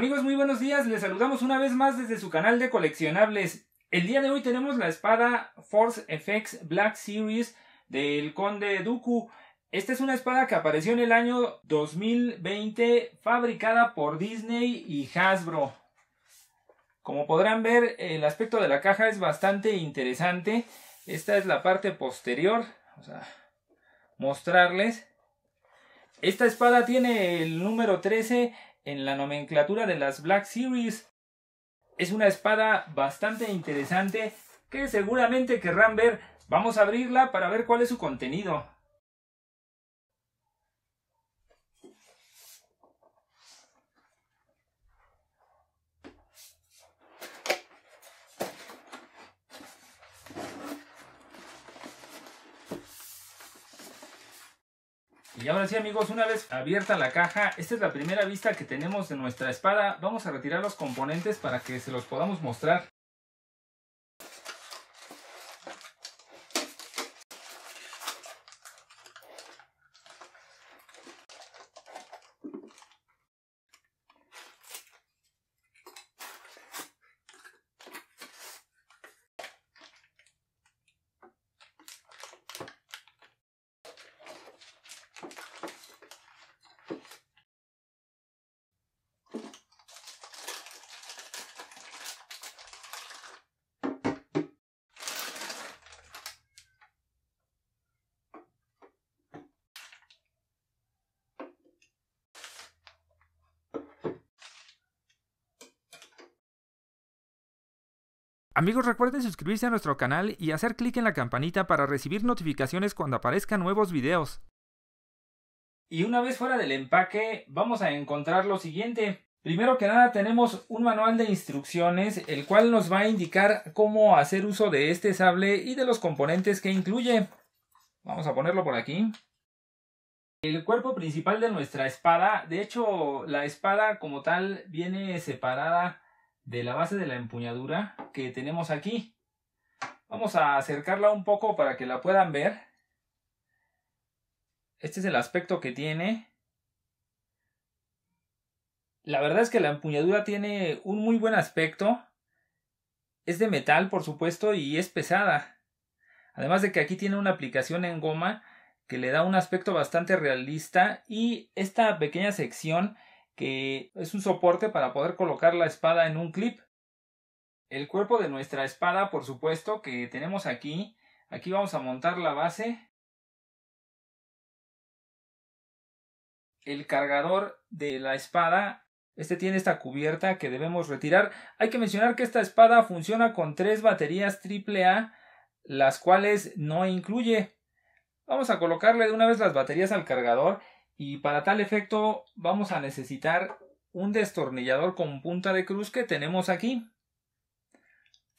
Amigos, muy buenos días. Les saludamos una vez más desde su canal de coleccionables. El día de hoy tenemos la espada Force FX Black Series del Conde Dooku. Esta es una espada que apareció en el año 2020, fabricada por Disney y Hasbro. Como podrán ver, el aspecto de la caja es bastante interesante. Esta es la parte posterior. vamos a mostrarles. Esta espada tiene el número 13 en la nomenclatura de las Black Series. Es una espada bastante interesante que seguramente querrán ver. Vamos a abrirla para ver cuál es su contenido. Y ahora sí amigos, una vez abierta la caja, esta es la primera vista que tenemos de nuestra espada. Vamos a retirar los componentes para que se los podamos mostrar. Amigos, recuerden suscribirse a nuestro canal y hacer clic en la campanita para recibir notificaciones cuando aparezcan nuevos videos. Y una vez fuera del empaque, vamos a encontrar lo siguiente. Primero que nada tenemos un manual de instrucciones, el cual nos va a indicar cómo hacer uso de este sable y de los componentes que incluye. Vamos a ponerlo por aquí. El cuerpo principal de nuestra espada, de hecho la espada como tal viene separada de la base de la empuñadura que tenemos aquí. Vamos a acercarla un poco para que la puedan ver. Este es el aspecto que tiene. La verdad es que la empuñadura tiene un muy buen aspecto. Es de metal, por supuesto, y es pesada. Además de que aquí tiene una aplicación en goma que le da un aspecto bastante realista y esta pequeña sección que es un soporte para poder colocar la espada en un clip. El cuerpo de nuestra espada, por supuesto, que tenemos aquí. Aquí vamos a montar la base. El cargador de la espada. Este tiene esta cubierta que debemos retirar. Hay que mencionar que esta espada funciona con tres baterías AAA, las cuales no incluye. Vamos a colocarle de una vez las baterías al cargador y para tal efecto vamos a necesitar un destornillador con punta de cruz que tenemos aquí.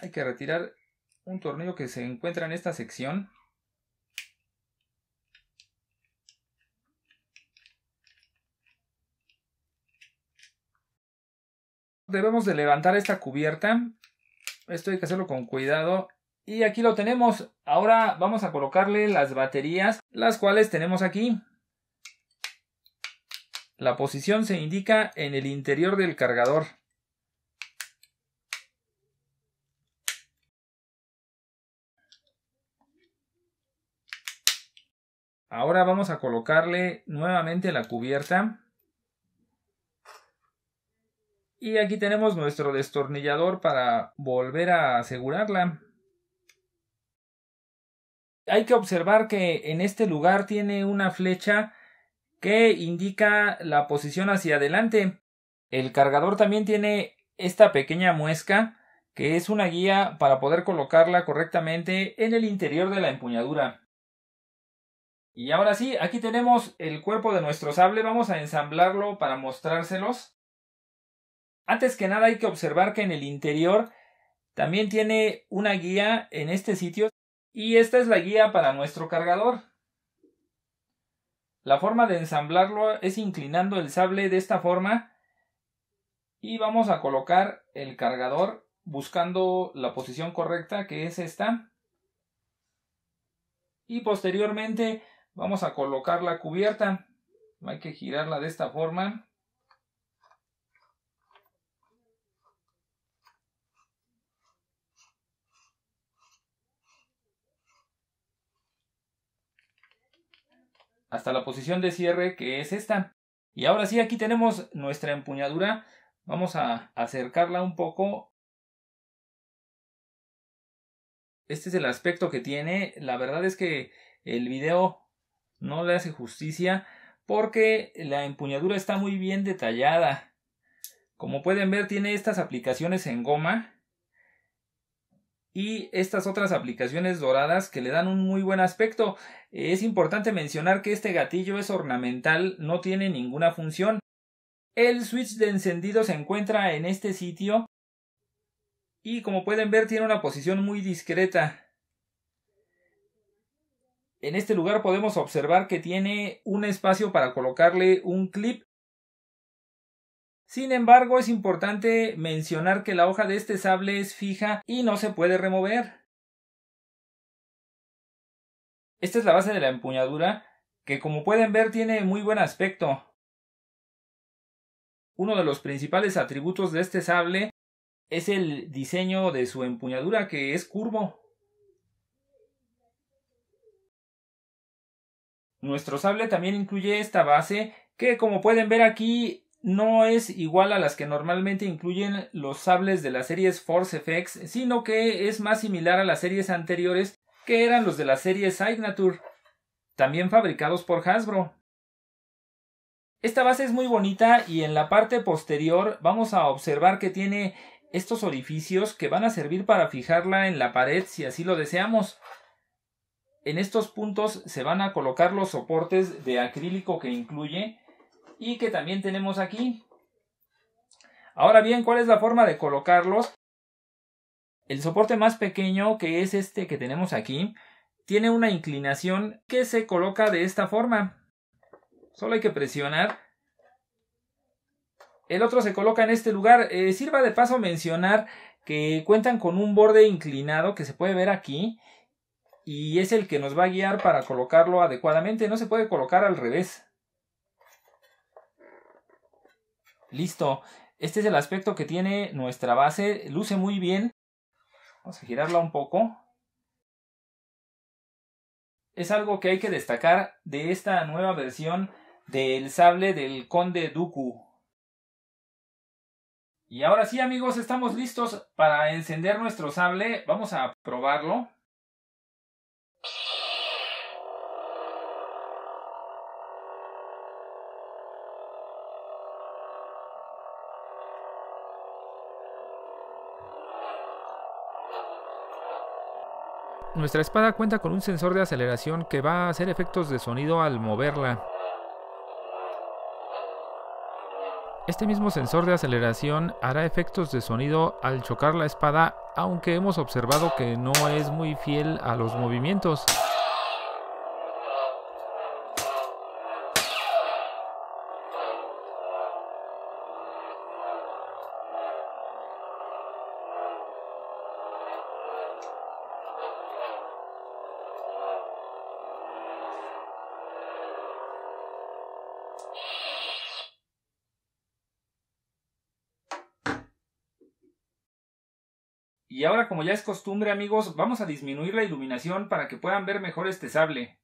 Hay que retirar un tornillo que se encuentra en esta sección. Debemos de levantar esta cubierta. Esto hay que hacerlo con cuidado. Y aquí lo tenemos. Ahora vamos a colocarle las baterías, las cuales tenemos aquí. La posición se indica en el interior del cargador. Ahora vamos a colocarle nuevamente la cubierta. Y aquí tenemos nuestro destornillador para volver a asegurarla. Hay que observar que en este lugar tiene una flecha que indica la posición hacia adelante. El cargador también tiene esta pequeña muesca que es una guía para poder colocarla correctamente en el interior de la empuñadura. Y ahora sí, aquí tenemos el cuerpo de nuestro sable, vamos a ensamblarlo para mostrárselos. Antes que nada hay que observar que en el interior también tiene una guía en este sitio y esta es la guía para nuestro cargador. La forma de ensamblarlo es inclinando el sable de esta forma y vamos a colocar el cargador buscando la posición correcta que es esta y posteriormente vamos a colocar la cubierta hay que girarla de esta forma hasta la posición de cierre que es esta. Y ahora sí, aquí tenemos nuestra empuñadura. Vamos a acercarla un poco. Este es el aspecto que tiene. La verdad es que el video no le hace justicia porque la empuñadura está muy bien detallada. Como pueden ver tiene estas aplicaciones en goma y estas otras aplicaciones doradas que le dan un muy buen aspecto. Es importante mencionar que este gatillo es ornamental, no tiene ninguna función. El switch de encendido se encuentra en este sitio y como pueden ver tiene una posición muy discreta. En este lugar podemos observar que tiene un espacio para colocarle un clip sin embargo, es importante mencionar que la hoja de este sable es fija y no se puede remover. Esta es la base de la empuñadura, que como pueden ver tiene muy buen aspecto. Uno de los principales atributos de este sable es el diseño de su empuñadura, que es curvo. Nuestro sable también incluye esta base, que como pueden ver aquí no es igual a las que normalmente incluyen los sables de las series Force FX, sino que es más similar a las series anteriores que eran los de la serie Signature, también fabricados por Hasbro. Esta base es muy bonita y en la parte posterior vamos a observar que tiene estos orificios que van a servir para fijarla en la pared si así lo deseamos. En estos puntos se van a colocar los soportes de acrílico que incluye y que también tenemos aquí. Ahora bien, ¿cuál es la forma de colocarlos? El soporte más pequeño, que es este que tenemos aquí, tiene una inclinación que se coloca de esta forma. Solo hay que presionar. El otro se coloca en este lugar. Eh, sirva de paso mencionar que cuentan con un borde inclinado que se puede ver aquí y es el que nos va a guiar para colocarlo adecuadamente. No se puede colocar al revés. Listo. Este es el aspecto que tiene nuestra base. Luce muy bien. Vamos a girarla un poco. Es algo que hay que destacar de esta nueva versión del sable del Conde Dooku. Y ahora sí amigos, estamos listos para encender nuestro sable. Vamos a probarlo. Nuestra espada cuenta con un sensor de aceleración que va a hacer efectos de sonido al moverla. Este mismo sensor de aceleración hará efectos de sonido al chocar la espada, aunque hemos observado que no es muy fiel a los movimientos. Y ahora como ya es costumbre amigos, vamos a disminuir la iluminación para que puedan ver mejor este sable.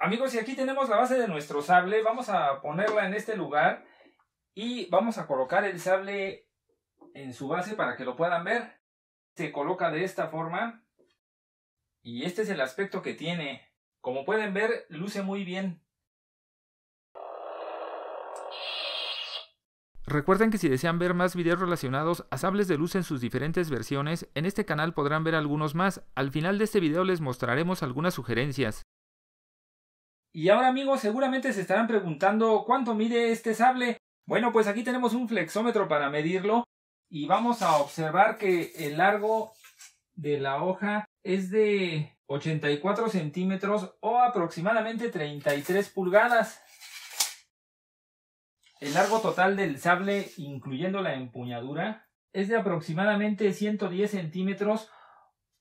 Amigos, y aquí tenemos la base de nuestro sable. Vamos a ponerla en este lugar y vamos a colocar el sable en su base para que lo puedan ver. Se coloca de esta forma y este es el aspecto que tiene. Como pueden ver, luce muy bien. Recuerden que si desean ver más videos relacionados a sables de luz en sus diferentes versiones, en este canal podrán ver algunos más. Al final de este video les mostraremos algunas sugerencias. Y ahora amigos, seguramente se estarán preguntando cuánto mide este sable. Bueno, pues aquí tenemos un flexómetro para medirlo y vamos a observar que el largo de la hoja es de 84 centímetros o aproximadamente 33 pulgadas. El largo total del sable, incluyendo la empuñadura, es de aproximadamente 110 centímetros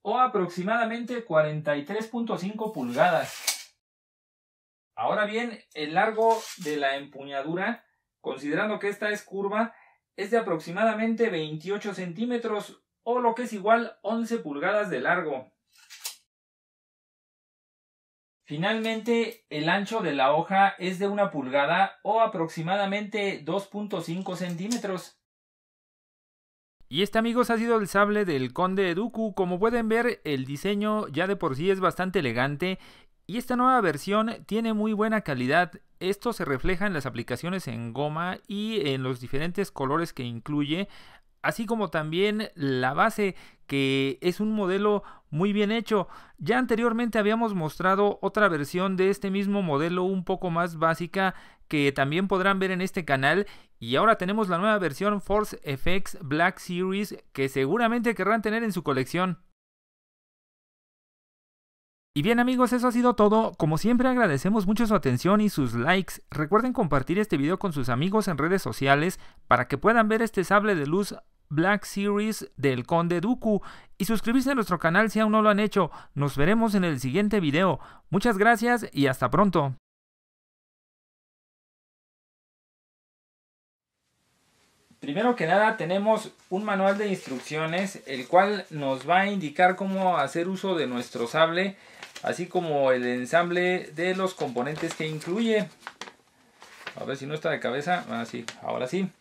o aproximadamente 43.5 pulgadas. Ahora bien, el largo de la empuñadura, considerando que esta es curva, es de aproximadamente 28 centímetros o lo que es igual 11 pulgadas de largo. Finalmente, el ancho de la hoja es de una pulgada o aproximadamente 2.5 centímetros. Y este amigos ha sido el sable del Conde Dooku. Como pueden ver, el diseño ya de por sí es bastante elegante y esta nueva versión tiene muy buena calidad. Esto se refleja en las aplicaciones en goma y en los diferentes colores que incluye, así como también la base que es un modelo muy bien hecho. Ya anteriormente habíamos mostrado otra versión de este mismo modelo un poco más básica que también podrán ver en este canal y ahora tenemos la nueva versión Force FX Black Series que seguramente querrán tener en su colección. Y bien amigos, eso ha sido todo. Como siempre agradecemos mucho su atención y sus likes. Recuerden compartir este video con sus amigos en redes sociales para que puedan ver este sable de luz Black Series del Conde Duku y suscribirse a nuestro canal si aún no lo han hecho. Nos veremos en el siguiente video. Muchas gracias y hasta pronto. Primero que nada tenemos un manual de instrucciones el cual nos va a indicar cómo hacer uso de nuestro sable así como el ensamble de los componentes que incluye. A ver si no está de cabeza. Ah, sí, ahora sí.